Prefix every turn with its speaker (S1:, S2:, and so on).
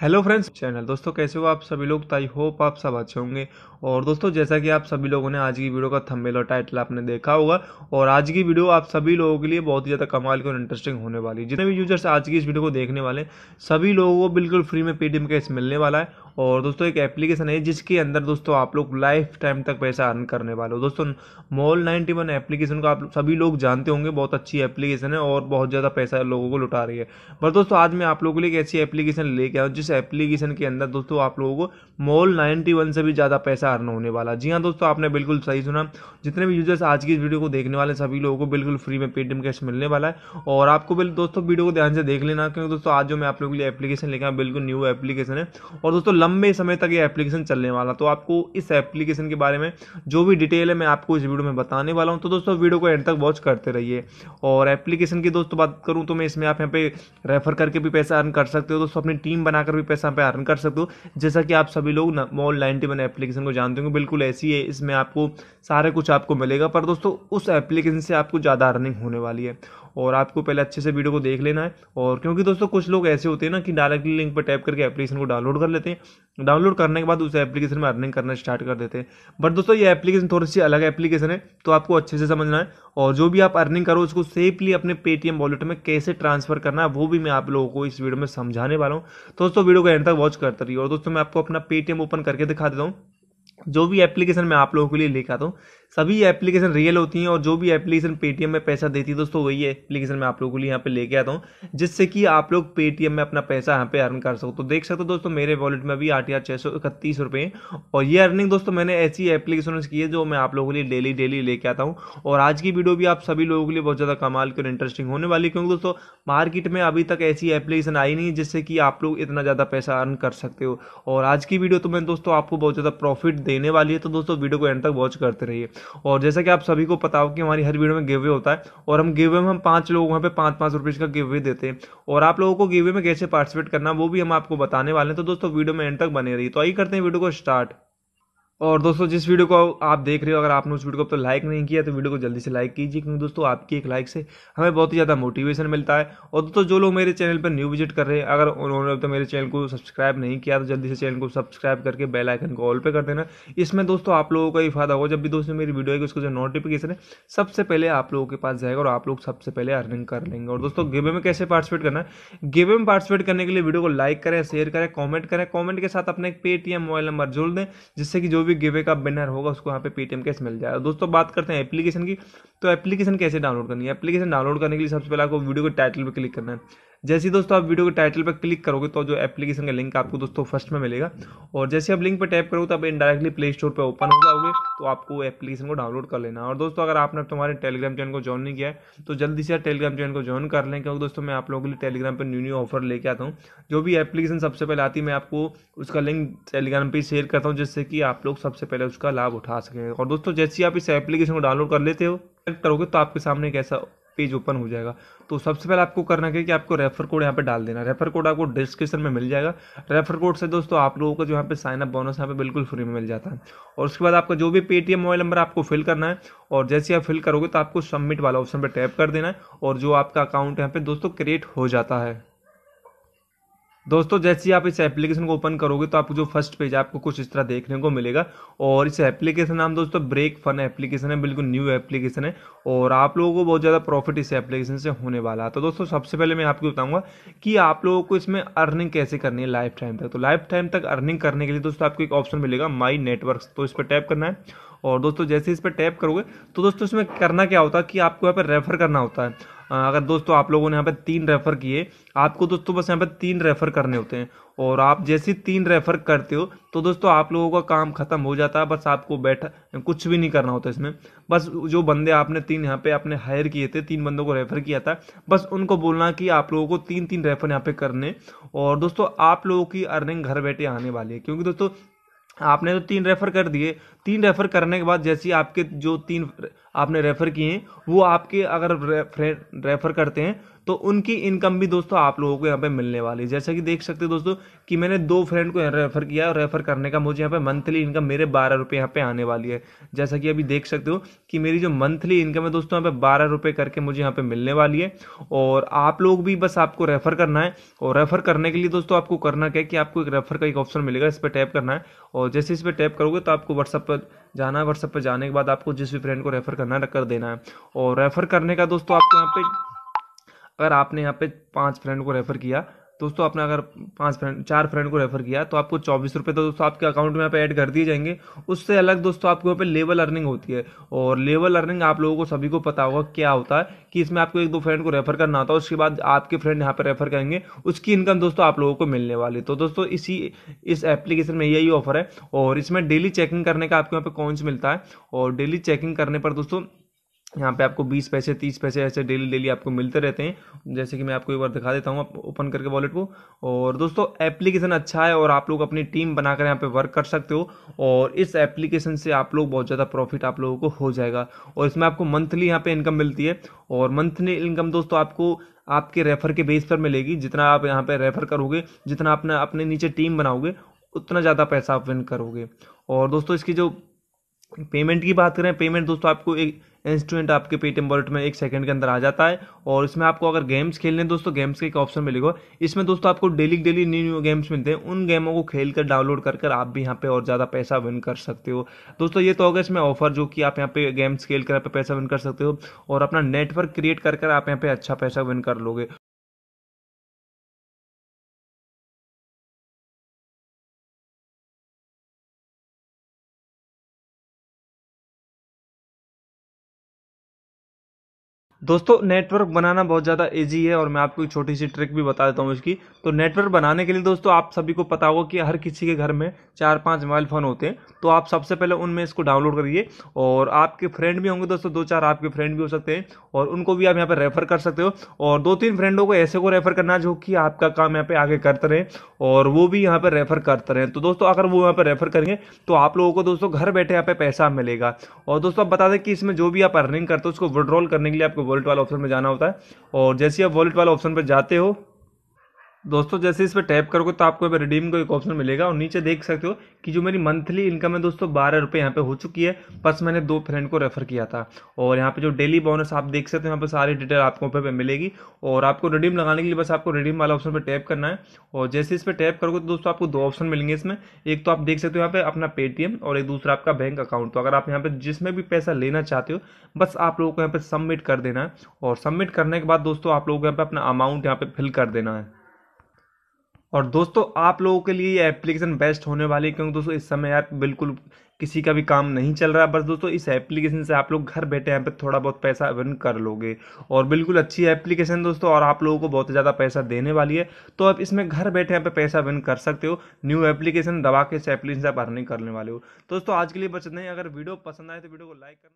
S1: hello friends channel दोस्तों कैसे हो आप सभी लोग आई तो होप आप सब अच्छे होंगे और दोस्तों जैसा कि आप सभी लोगों ने आज की वीडियो का थंबनेल और टाइटल आपने देखा होगा और आज की वीडियो आप सभी लोगों के लिए बहुत ही ज़्यादा कमाल की और इंटरेस्टिंग होने वाली है जितने भी यूजर्स आज की इस वीडियो को देखने वाले सभी लोगों को बिल्कुल फ्री में पेटीएम कैश मिलने वाला है और दोस्तों एक एप्लीकेशन है जिसके अंदर दोस्तों आप लोग लाइफ टाइम तक पैसा अर्न करने वाले हो दोस्तों मॉल नाइनटी वन एप्लीकेशन को आप सभी लोग जानते होंगे बहुत अच्छी एप्लीकेशन है और बहुत ज़्यादा पैसा लोगों को लुटा रही है पर दोस्तों आज मैं आप लोगों के लिए एक ऐसी एप्लीकेशन लेके आऊँ जिस इस एप्लीकेशन के अंदर दोस्तों आप लोगों को मॉल 91 से भी ज़्यादा पैसा अर्न होने वाला जी हाँ दोस्तों आपने बिल्कुल सही सुना जितने भी यूजर्स आज की इस वीडियो को देखने वाले सभी लोगों को बिल्कुल फ्री में पेटीएम कैश मिलने वाला है और आपको दोस्तों वीडियो को ध्यान से देख लेना क्योंकि दोस्तों आज जो मैं आप लोगों के लिए एप्लीकेशन लेकर बिल्कुल न्यू एप्लीकेशन है और दोस्तों लंबे समय तक ये एप्लीकेशन चलने वाला तो आपको इस एप्लीकेशन के बारे में जो भी डिटेल है मैं आपको इस वीडियो में बताने वाला हूँ तो दोस्तों वीडियो को एंड तक वॉच करते रहिए और एप्लीकेशन की दोस्तों बात करूँ तो मैं इसमें आप यहाँ पे रेफर करके भी पैसा अर्न कर सकते हो दोस्तों अपनी टीम बनाकर भी पैसा पे अर्न कर सकते हो जैसा कि आप सभी लोग मॉल नाइनटी वन एप्लीकेशन को जानते होंगे बिल्कुल ऐसी है इसमें आपको सारे कुछ आपको मिलेगा पर दोस्तों उस एप्लीकेशन से आपको ज़्यादा अर्निंग होने वाली है और आपको पहले अच्छे से वीडियो को देख लेना है और क्योंकि दोस्तों कुछ लोग ऐसे होते हैं ना कि डायरेक्टली लिंक पर टैप करके एप्लीकेशन को डाउनलोड कर लेते हैं डाउनलोड करने के बाद उस एप्लीकेशन में अर्निंग करना स्टार्ट कर देते हैं बट दोस्तों ये एप्लीकेशन थोड़ी सी अलग एप्लीकेशन है तो आपको अच्छे से समझना है और जो भी आप अर्निंग करो उसको सेफली अपने पेटीएम वॉलेट में कैसे ट्रांसफर करना है वो भी मैं आप लोगों को इस वीडियो में समझाने वाला हूँ तो दोस्तों वीडियो को एंड तक वॉच करते रहिए और दोस्तों मैं आपको अपना पेटीएम ओपन करके दिखा देता हूँ जो भी एप्लीकेशन मैं आप लोगों के लिए लेकर आता हूँ सभी एप्लीकेशन रियल होती हैं और जो भी एप्लीकेशन पेटीएम में पैसा देती है दोस्तों वही एप्लीकेशन मैं आप लोगों के लिए यहाँ पे लेके आता हूँ जिससे कि आप लोग पेटीएम में अपना पैसा यहाँ पे अर्न कर सको तो देख सकते हो दोस्तों मेरे वॉलेट में भी आठ हज़ार छः सौ इकतीस रुपये और ये अर्निंग दोस्तों मैंने ऐसी एप्लीकेशन की है जो मैं आप लोगों के लिए डेली डेली लेके आता हूँ और आज की वीडियो भी आप सभी लोगों के लिए बहुत ज़्यादा कमाल की और इंटरेस्टिंग होने वाली क्योंकि दोस्तों मार्केट में अभी तक ऐसी एप्लीकेशन आई नहीं जिससे कि आप लोग इतना ज़्यादा पैसा अर्न कर सकते हो और आज की वीडियो तो मैं दोस्तों आपको बहुत ज़्यादा प्रॉफिट देने वाली है तो दोस्तों वीडियो को एंड तक वॉच करते रहिए और जैसा कि आप सभी को पता हो कि हमारी हर वीडियो में गिवे होता है और हम गिवे में हम पांच लोग वहाँ पे पाँच पाँच रुपीज़ का गिवे देते हैं और आप लोगों को गिवे में कैसे पार्टिसिपेट करना वो भी हम आपको बताने वाले हैं तो दोस्तों वीडियो में एंड तक बने रही तो आइए करते हैं वीडियो को स्टार्ट और दोस्तों जिस वीडियो को आप देख रहे हो अगर आपने उस वीडियो को अब तो लाइक नहीं किया तो वीडियो को जल्दी से लाइक कीजिए क्योंकि दोस्तों आपकी एक लाइक से हमें बहुत ही ज़्यादा मोटिवेशन मिलता है और दोस्तों जो लोग मेरे चैनल पर न्यू विजिट कर रहे हैं अगर उन्होंने अब तो मेरे चैनल को सब्सक्राइब नहीं किया तो जल्दी से चैनल को सब्सक्राइब करके बेलाइकन को ऑल पर कर देना इसमें दोस्तों आप लोगों का ही फायदा होगा जब भी दोस्तों मेरी वीडियो आएगी उसका जो नोटिफिकेशन है सबसे पहले आप लोगों के पास जाएगा और आप लोग सबसे पहले अर्निंग कर लेंगे और दोस्तों गेवे में कैसे पार्टिसिपेट करना है गेवे में पार्टिसिपेट करने के लिए वीडियो को लाइक करें शेयर करें कॉमेंट करें कॉमेंट के साथ अपने एक पेटीएम मोबाइल नंबर जोड़ दें जिससे कि जो भी गिवे का विनर होगा उसको यहाँ पे पेटीएम कैश मिल जाएगा दोस्तों बात करते हैं एप्लीकेशन की तो एप्लीकेशन कैसे डाउनलोड करनी है एप्लीकेशन डाउनलोड करने के लिए सबसे पहले आपको वीडियो के टाइटल पर क्लिक करना है जैसे ही दोस्तों आप वीडियो के टाइटल पर क्लिक करोगे तो जो एप्लीकेशन का लिंक आपको दोस्तों फर्स्ट में मिलेगा और जैसे आप लिंक पर टैप करोगे तो आप इनडायरेक्टली प्ले स्टोर पर ओपन हो जाओगे तो आपको एप्लीकेशन को डाउनलोड कर लेना और दोस्तों अगर आपने तुम्हारे टेलीग्राम चैनल को ज्वाइन नहीं किया है तो जल्दी से आप टेलीग्राम चैनल को ज्वाइन कर लें क्योंकि दोस्तों मैं आप लोगों के लिए टेलीग्राम पर न्यू न्यू ऑफर लेके आता हूँ जो भी एप्लीकेशन सबसे पहले आती है मैं आपको उसका लिंक टेलीग्राम पर शेयर करता हूँ जिससे कि आप लोग सबसे पहले उसका लाभ उठा सकें और दोस्तों जैसे ही आप इस एप्लीकेशन को डाउनलोड कर लेते हो करोगे तो आपके सामने कैसा पेज ओपन हो जाएगा तो सबसे पहले आपको करना क्या कि आपको रेफर कोड यहाँ पे डाल देना रेफर कोड आपको डिस्क्रिप्शन में मिल जाएगा रेफर कोड से दोस्तों आप लोगों को जो यहाँ पे साइन अप बोनस यहाँ पे बिल्कुल फ्री में मिल जाता है और उसके बाद आपका जो भी पेटीएम मोबाइल नंबर आपको फिल करना है और जैसे आप फिल करोगे तो आपको सबमिट वाला ऑप्शन पर टैप कर देना है और जो आपका अकाउंट यहाँ पे दोस्तों क्रिएट हो जाता है दोस्तों जैसे ही आप इस एप्लीकेशन को ओपन करोगे तो आपको जो फर्स्ट पेज आपको कुछ इस तरह देखने को मिलेगा और इस एप्लीकेशन नाम दोस्तों ब्रेक फन एप्लीकेशन है बिल्कुल न्यू एप्लीकेशन है और आप लोगों को बहुत ज़्यादा प्रॉफिट इस एप्लीकेशन से होने वाला है तो दोस्तों सबसे पहले मैं आपको बताऊंगा कि आप लोगों को इसमें अर्निंग कैसे करनी है लाइफ टाइम तक तो लाइफ टाइम तक अर्निंग करने के लिए दोस्तों आपको एक ऑप्शन मिलेगा माई नेटवर्क तो इस पर टैप करना है और दोस्तों जैसे इस पर टैप करोगे तो दोस्तों इसमें करना क्या होता है कि आपको यहाँ पर रेफर करना होता है अगर दोस्तों आप लोगों ने यहाँ पे तीन रेफ़र किए आपको दोस्तों बस यहाँ पे तीन रेफ़र करने होते हैं और आप जैसे तीन रेफ़र करते हो तो दोस्तों आप लोगों का काम ख़त्म हो जाता है बस आपको बैठा कुछ भी नहीं करना होता इसमें बस जो बंदे आपने तीन यहाँ पे आपने हायर किए थे तीन बंदों को रेफ़र किया था बस उनको बोलना कि आप लोगों को तीन तीन रेफ़र यहाँ पे करने और दोस्तों आप लोगों की अर्निंग घर बैठे आने वाली है क्योंकि दोस्तों आपने तो तीन रेफ़र कर दिए तीन रेफ़र करने के बाद जैसे आपके जो तीन आपने रेफ़र किए हैं वो आपके अगर रेफ़र करते हैं तो उनकी इनकम भी दोस्तों आप लोगों को यहाँ पे मिलने वाली है जैसा कि देख सकते हो दोस्तों कि मैंने दो फ्रेंड को रेफर किया और रेफर करने का मुझे यहाँ पे मंथली इनकम मेरे बारह रुपये यहाँ पे आने वाली है जैसा कि अभी देख सकते हो कि मेरी जो मंथली इनकम है दोस्तों यहाँ पे बारह रुपये करके मुझे यहाँ पे मिलने वाली है और आप लोग भी बस आपको रेफर करना है और रेफर करने के लिए दोस्तों आपको करना क्या है कि आपको एक रेफर का एक ऑप्शन मिलेगा इस पर टैप करना है और जैसे इस पर टैप करोगे तो आपको व्हाट्सअप पर जाना है व्हाट्सअप पर जाने के बाद आपको जिस भी फ्रेंड को रेफर करना है कर देना है और रेफर करने का दोस्तों आपको यहाँ पे अगर आपने यहाँ पे पांच फ्रेंड को रेफ़र किया दोस्तों आपने अगर पाँच फ्रेंड चार फ्रेंड को रेफ़र किया तो आपको चौबीस रुपये तो दोस्तों आपके अकाउंट में यहाँ पे ऐड कर दिए जाएंगे उससे अलग दोस्तों आपके यहाँ पे लेवल अर्निंग होती है और लेवल अर्निंग आप लोगों को सभी को पता होगा क्या होता है कि इसमें आपको एक दो फ्रेंड को रेफ़र करना होता है उसके बाद आपके फ्रेंड यहाँ पर रेफ़र करेंगे उसकी इनकम दोस्तों आप लोगों को मिलने वाली तो दोस्तों इसी इस एप्लीकेशन में यही ऑफर है और इसमें डेली चेकिंग करने का आपके यहाँ पे कॉइन्स मिलता है और डेली चेकिंग करने पर दोस्तों यहाँ पे आपको बीस पैसे तीस पैसे ऐसे डेली डेली आपको मिलते रहते हैं जैसे कि मैं आपको एक बार दिखा देता हूँ आप ओपन करके वॉलेट को और दोस्तों एप्लीकेशन अच्छा है और आप लोग अपनी टीम बनाकर यहाँ पे वर्क कर सकते हो और इस एप्लीकेशन से आप लोग बहुत ज़्यादा प्रॉफिट आप लोगों को हो जाएगा और इसमें आपको मंथली यहाँ पर इनकम मिलती है और मंथली इनकम दोस्तों आपको आपके रेफर के बेस पर मिलेगी जितना आप यहाँ पे रेफर करोगे जितना अपना अपने नीचे टीम बनाओगे उतना ज़्यादा पैसा आप विन करोगे और दोस्तों इसकी जो पेमेंट की बात करें पेमेंट दोस्तों आपको एक इंस्ट्रूमेंट आपके पेटीएम वॉलेट में एक सेकंड के अंदर आ जाता है और इसमें आपको अगर गेम्स खेलने हैं दोस्तों गेम्स का एक ऑप्शन मिलेगा इसमें दोस्तों आपको daily daily new new games मिलते हैं उन गेमों को खेल कर डाउनलोड कर कर आप भी यहाँ पे और ज़्यादा पैसा विन कर सकते हो दोस्तों ये तो होगा इसमें ऑफर जो कि आप यहाँ पे गेम्स खेल कर पैसा विन कर सकते हो और अपना नेटवर्क क्रिएट कर कर आप यहाँ पे अच्छा पैसा विन कर लोगे दोस्तों नेटवर्क बनाना बहुत ज़्यादा ईजी है और मैं आपको एक छोटी सी ट्रिक भी बता देता हूँ इसकी तो नेटवर्क बनाने के लिए दोस्तों आप सभी को पता होगा कि हर किसी के घर में चार पांच मोबाइल फ़ोन होते हैं तो आप सबसे पहले उनमें इसको डाउनलोड करिए और आपके फ्रेंड भी होंगे दोस्तों दो चार आपके फ्रेंड भी हो सकते हैं और उनको भी आप यहाँ पर रेफ़र कर सकते हो और दो तीन फ्रेंडों को ऐसे को रेफ़र करना जो कि आपका काम यहाँ पर आगे करते रहें और वो भी यहाँ पर रेफ़र करते रहें तो दोस्तों अगर वो यहाँ पर रेफ़र करेंगे तो आप लोगों को दोस्तों घर बैठे यहाँ पर पैसा मिलेगा और दोस्तों आप बता दें कि इसमें जो भी आप अर्निंग करते हो उसको विड्रॉल करने के लिए आपको वॉलेट वाला ऑप्शन में जाना होता है और जैसे ही आप वॉलेट वाला ऑप्शन पर जाते हो दोस्तों जैसे इस पर टैप करोगे तो आपको यहाँ पर रिडीम का एक ऑप्शन मिलेगा और नीचे देख सकते हो कि जो मेरी मंथली इनकम है दोस्तों बारह रुपये यहाँ पर हो चुकी है बस मैंने दो फ्रेंड को रेफर किया था और यहाँ पे जो डेली बोनस आप देख सकते हो यहाँ पर सारी डिटेल आपको पे मिलेगी और आपको रिडीम लगाने के लिए बस आपको रिडीम वाला ऑप्शन पर टैप करना है और जैसे इस पर टैप करोगे तो दोस्तों आपको दो ऑप्शन मिलेंगे इसमें एक तो आप देख सकते हो यहाँ पे अपना पेटीएम और एक दूसरा आपका बैंक अकाउंट तो अगर आप यहाँ पर जिसमें भी पैसा लेना चाहते हो बस आप लोगों को यहाँ पे सबमिट कर देना है और सबमिट करने के बाद दोस्तों आप लोगों को यहाँ पे अपना अमाउंट यहाँ पर फिल कर देना है और दोस्तों आप लोगों के लिए ये एप्लीकेशन बेस्ट होने वाली है क्योंकि दोस्तों इस समय यार बिल्कुल किसी का भी काम नहीं चल रहा बस दोस्तों इस एप्लीकेशन से आप लोग घर बैठे यहाँ पे थोड़ा बहुत पैसा अर्न कर लोगे और बिल्कुल अच्छी एप्लीकेशन दोस्तों और आप लोगों को बहुत ज़्यादा पैसा देने वाली है तो आप इसमें घर बैठे यहाँ पे पैसा विन कर सकते हो न्यू एप्लीकेशन दबा के इस एप्लीकेशन से आप अर्निंग करने वाले हो दोस्तों आज के लिए बचते हैं अगर वीडियो पसंद आए तो वीडियो को लाइक कर